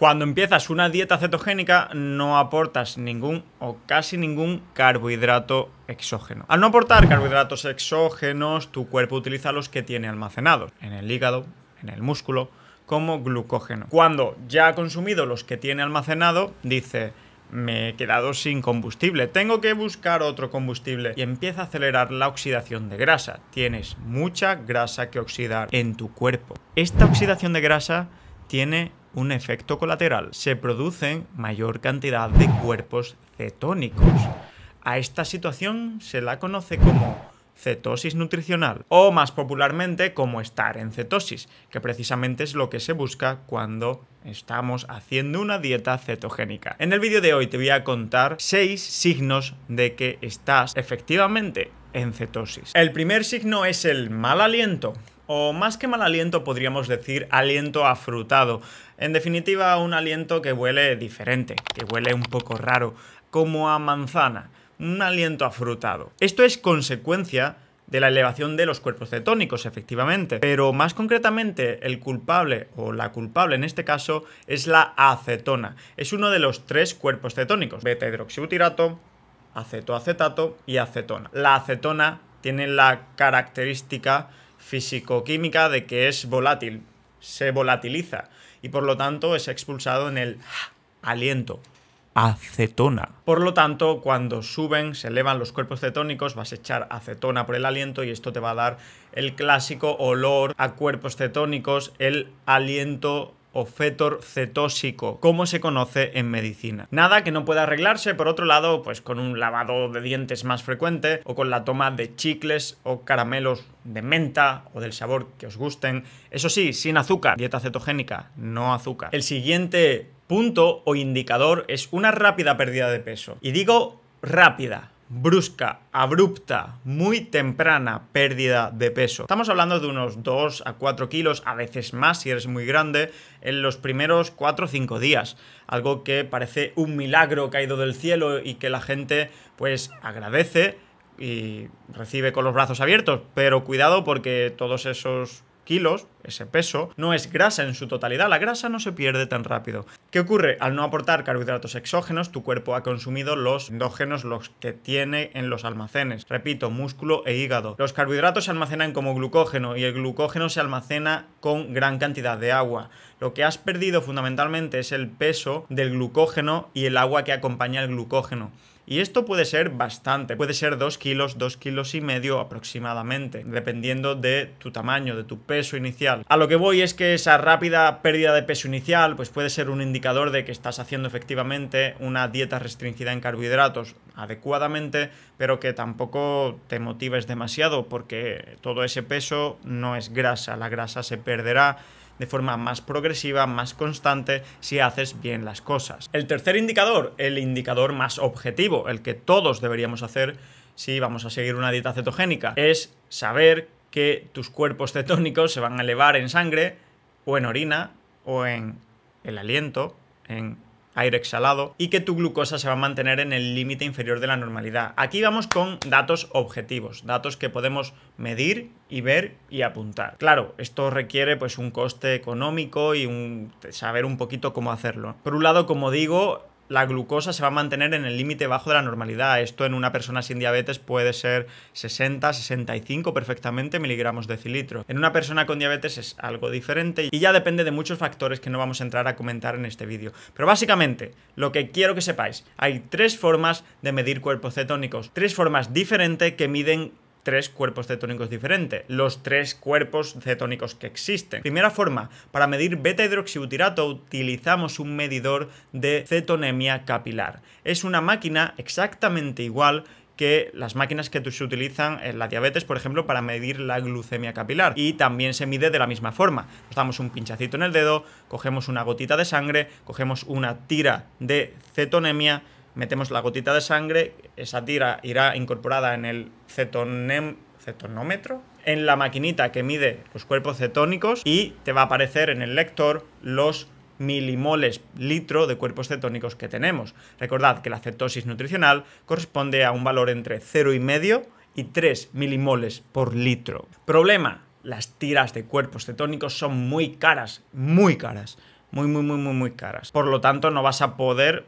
Cuando empiezas una dieta cetogénica no aportas ningún o casi ningún carbohidrato exógeno. Al no aportar carbohidratos exógenos, tu cuerpo utiliza los que tiene almacenados en el hígado, en el músculo, como glucógeno. Cuando ya ha consumido los que tiene almacenado, dice, me he quedado sin combustible, tengo que buscar otro combustible y empieza a acelerar la oxidación de grasa. Tienes mucha grasa que oxidar en tu cuerpo. Esta oxidación de grasa tiene un efecto colateral, se producen mayor cantidad de cuerpos cetónicos. A esta situación se la conoce como cetosis nutricional o más popularmente como estar en cetosis, que precisamente es lo que se busca cuando estamos haciendo una dieta cetogénica. En el vídeo de hoy te voy a contar 6 signos de que estás efectivamente en cetosis. El primer signo es el mal aliento o más que mal aliento podríamos decir aliento afrutado. En definitiva, un aliento que huele diferente, que huele un poco raro, como a manzana, un aliento afrutado. Esto es consecuencia de la elevación de los cuerpos cetónicos, efectivamente. Pero más concretamente, el culpable o la culpable en este caso es la acetona. Es uno de los tres cuerpos cetónicos, beta-hidroxibutirato, acetoacetato y acetona. La acetona tiene la característica físico-química de que es volátil, se volatiliza y por lo tanto es expulsado en el aliento. Acetona. Por lo tanto, cuando suben, se elevan los cuerpos cetónicos, vas a echar acetona por el aliento y esto te va a dar el clásico olor a cuerpos cetónicos, el aliento o fetor cetóxico, como se conoce en medicina. Nada que no pueda arreglarse, por otro lado, pues con un lavado de dientes más frecuente o con la toma de chicles o caramelos de menta o del sabor que os gusten. Eso sí, sin azúcar, dieta cetogénica, no azúcar. El siguiente punto o indicador es una rápida pérdida de peso. Y digo rápida, brusca, abrupta, muy temprana pérdida de peso. Estamos hablando de unos 2 a 4 kilos, a veces más si eres muy grande, en los primeros 4 o 5 días. Algo que parece un milagro caído del cielo y que la gente pues agradece y recibe con los brazos abiertos. Pero cuidado porque todos esos kilos, ese peso, no es grasa en su totalidad, la grasa no se pierde tan rápido. ¿Qué ocurre? Al no aportar carbohidratos exógenos, tu cuerpo ha consumido los endógenos, los que tiene en los almacenes, repito, músculo e hígado. Los carbohidratos se almacenan como glucógeno y el glucógeno se almacena con gran cantidad de agua. Lo que has perdido fundamentalmente es el peso del glucógeno y el agua que acompaña al glucógeno. Y esto puede ser bastante, puede ser 2 kilos, 2 kilos y medio aproximadamente, dependiendo de tu tamaño, de tu peso inicial. A lo que voy es que esa rápida pérdida de peso inicial, pues puede ser un indicador de que estás haciendo efectivamente una dieta restringida en carbohidratos adecuadamente, pero que tampoco te motives demasiado porque todo ese peso no es grasa, la grasa se perderá de forma más progresiva, más constante, si haces bien las cosas. El tercer indicador, el indicador más objetivo, el que todos deberíamos hacer si vamos a seguir una dieta cetogénica, es saber que tus cuerpos cetónicos se van a elevar en sangre o en orina o en el aliento, en aire exhalado y que tu glucosa se va a mantener en el límite inferior de la normalidad. Aquí vamos con datos objetivos, datos que podemos medir y ver y apuntar. Claro, esto requiere pues un coste económico y saber un poquito cómo hacerlo. Por un lado, como digo, la glucosa se va a mantener en el límite bajo de la normalidad. Esto en una persona sin diabetes puede ser 60, 65 perfectamente miligramos cilitro. En una persona con diabetes es algo diferente y ya depende de muchos factores que no vamos a entrar a comentar en este vídeo. Pero básicamente, lo que quiero que sepáis, hay tres formas de medir cuerpos cetónicos, tres formas diferentes que miden tres cuerpos cetónicos diferentes, los tres cuerpos cetónicos que existen. Primera forma, para medir beta hidroxibutirato utilizamos un medidor de cetonemia capilar. Es una máquina exactamente igual que las máquinas que se utilizan en la diabetes, por ejemplo, para medir la glucemia capilar. Y también se mide de la misma forma. Nos damos un pinchacito en el dedo, cogemos una gotita de sangre, cogemos una tira de cetonemia, metemos la gotita de sangre, esa tira irá incorporada en el cetonem, cetonómetro, en la maquinita que mide los cuerpos cetónicos y te va a aparecer en el lector los milimoles litro de cuerpos cetónicos que tenemos. Recordad que la cetosis nutricional corresponde a un valor entre 0,5 y 3 milimoles por litro. Problema, las tiras de cuerpos cetónicos son muy caras, muy caras, muy, muy, muy, muy, muy caras. Por lo tanto, no vas a poder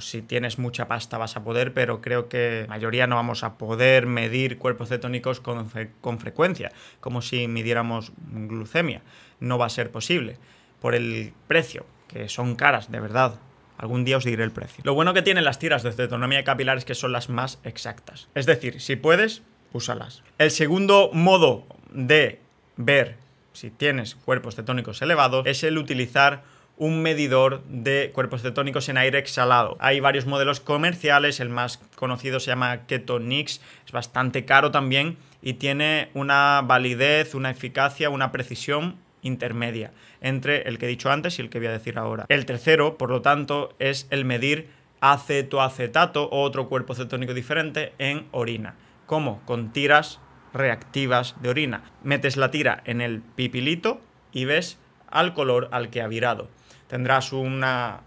si tienes mucha pasta vas a poder, pero creo que la mayoría no vamos a poder medir cuerpos cetónicos con, frecuencia, como si midiéramos glucemia. No va a ser posible por el precio, que son caras, de verdad. Algún día os diré el precio. Lo bueno que tienen las tiras de cetonomía capilar es que son las más exactas. Es decir, si puedes, úsalas. El segundo modo de ver si tienes cuerpos cetónicos elevados es el utilizar un medidor de cuerpos cetónicos en aire exhalado. Hay varios modelos comerciales, el más conocido se llama Ketonix, es bastante caro también y tiene una validez, una eficacia, una precisión intermedia entre el que he dicho antes y el que voy a decir ahora. El tercero, por lo tanto, es el medir acetoacetato o otro cuerpo cetónico diferente en orina. ¿Cómo? Con tiras reactivas de orina. Metes la tira en el pipilito y ves al color al que ha virado tendrás una,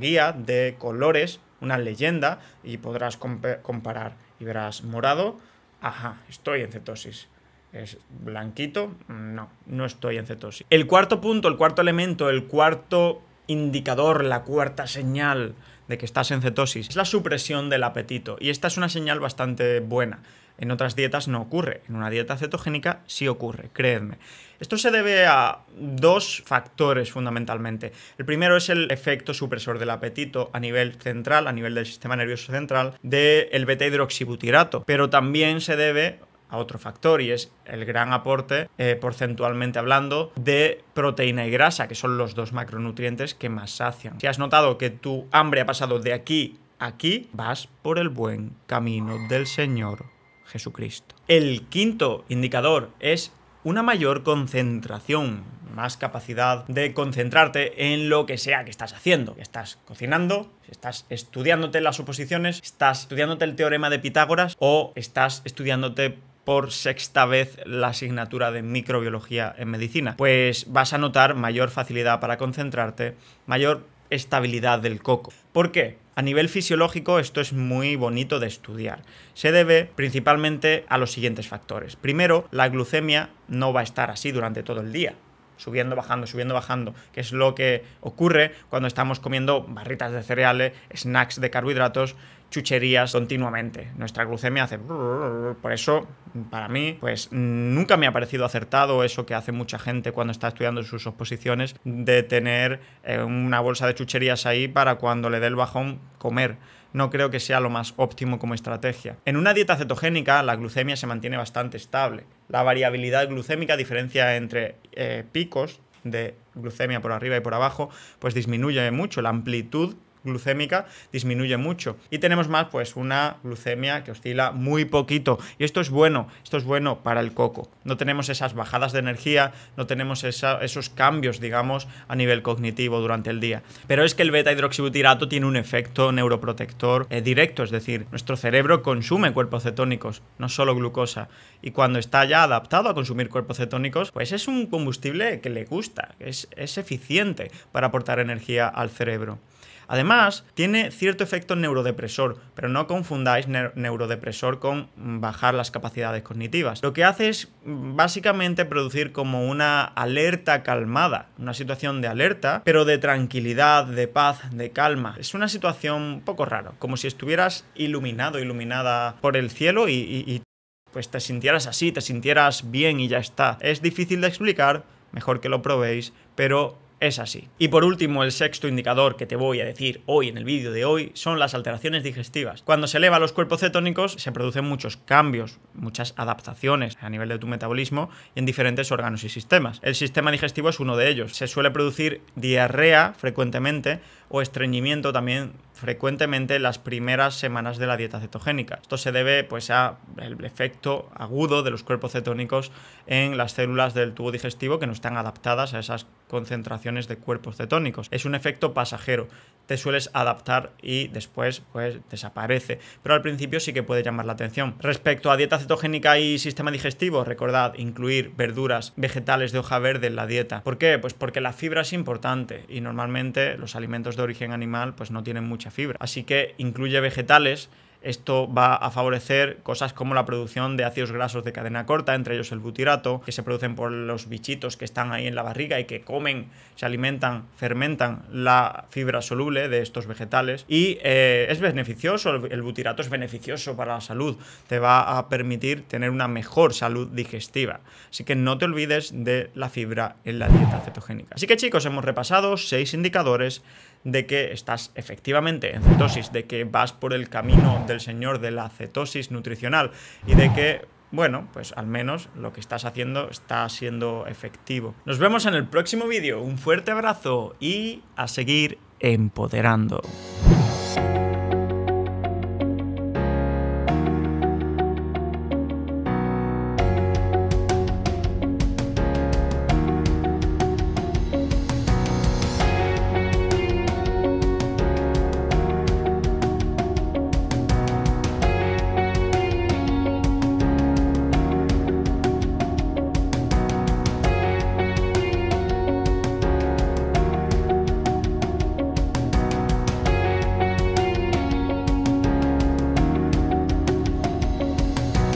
guía de colores, una leyenda, y podrás comparar. Y verás morado, ajá, estoy en cetosis. ¿Es blanquito? No, no estoy en cetosis. El cuarto punto, el cuarto elemento, el cuarto indicador, la cuarta señal de que estás en cetosis es la supresión del apetito. Y esta es una señal bastante buena. En otras dietas no ocurre, en una dieta cetogénica sí ocurre, creedme. Esto se debe a dos factores fundamentalmente. El primero es el efecto supresor del apetito a nivel central, a nivel del sistema nervioso central, del beta hidroxibutirato, pero también se debe a otro factor y es el gran aporte, eh, porcentualmente hablando, de proteína y grasa, que son los dos macronutrientes que más sacian. Si has notado que tu hambre ha pasado de aquí a aquí, vas por el buen camino del Señor. Jesucristo. El quinto indicador es una mayor concentración, más capacidad de concentrarte en lo que sea que estás haciendo. Estás cocinando, estás estudiándote las suposiciones, estás estudiándote el teorema de Pitágoras o estás estudiándote por sexta vez la asignatura de microbiología en medicina. Pues vas a notar mayor facilidad para concentrarte, mayor estabilidad del coco. ¿Por qué? A nivel fisiológico esto es muy bonito de estudiar. Se debe principalmente a los siguientes factores. Primero, la glucemia no va a estar así durante todo el día subiendo, bajando, subiendo, bajando, que es lo que ocurre cuando estamos comiendo barritas de cereales, snacks de carbohidratos chucherías continuamente. Nuestra glucemia hace... Por eso, para mí, pues nunca me ha parecido acertado eso que hace mucha gente cuando está estudiando sus oposiciones, de tener eh, una bolsa de chucherías ahí para cuando le dé el bajón comer no creo que sea lo más óptimo como estrategia. En una dieta cetogénica, la glucemia se mantiene bastante estable. La variabilidad glucémica, diferencia entre eh, picos de glucemia por arriba y por abajo, pues disminuye mucho. La amplitud glucémica disminuye mucho. Y tenemos más, pues una glucemia que oscila muy poquito. Y esto es bueno, esto es bueno para el coco. No tenemos esas bajadas de energía, no tenemos esos cambios, digamos, a nivel cognitivo durante el día. Pero es que el beta hidroxibutirato tiene un efecto neuroprotector eh, directo, es decir, nuestro cerebro consume cuerpos cetónicos, no solo glucosa. Y cuando está ya adaptado a consumir cuerpos cetónicos, pues es un combustible que le gusta, es eficiente para aportar energía al cerebro. Además, tiene cierto efecto neurodepresor, pero no confundáis neurodepresor con bajar las capacidades cognitivas. Lo que hace es mm, básicamente producir como una alerta calmada, una situación de alerta, pero de tranquilidad, de paz, de calma. Es una situación un poco rara, como si estuvieras iluminado, iluminada por el cielo y, y pues te sintieras así, te sintieras bien y ya está. Es difícil de explicar, mejor que lo probéis, pero es así. Y por último, el sexto indicador que te voy a decir hoy en el vídeo de hoy son las alteraciones digestivas. Cuando se elevan los cuerpos cetónicos se producen muchos cambios, muchas adaptaciones a nivel de tu metabolismo en diferentes órganos y sistemas. El sistema digestivo es uno de ellos. Se suele producir diarrea frecuentemente o estreñimiento también frecuentemente las primeras semanas de la dieta cetogénica. Esto se debe pues a el efecto agudo de los cuerpos cetónicos en las células del tubo digestivo que no están adaptadas a esas concentraciones de cuerpos cetónicos. Es un efecto pasajero, te sueles adaptar y después pues desaparece, pero al principio sí que puede llamar la atención. Respecto a dieta cetogénica y sistema digestivo, recordad incluir verduras, vegetales de hoja verde en la dieta. ¿Por qué? Pues porque la fibra es importante y normalmente los alimentos de origen animal pues no tienen mucha fibra. Así que incluye vegetales, esto va a favorecer cosas como la producción de ácidos grasos de cadena corta, entre ellos el butirato, que se producen por los bichitos que están ahí en la barriga y que comen, se alimentan, fermentan la fibra soluble de estos vegetales. Y eh, es beneficioso, el butirato es beneficioso para la salud, te va a permitir tener una mejor salud digestiva. Así que no te olvides de la fibra en la dieta cetogénica. Así que chicos, hemos repasado seis indicadores de que estás efectivamente en cetosis, de que vas por el camino del Señor de la cetosis nutricional y de que bueno, pues al menos lo que estás haciendo está siendo efectivo. Nos vemos en el próximo vídeo. Un fuerte abrazo y a seguir empoderando.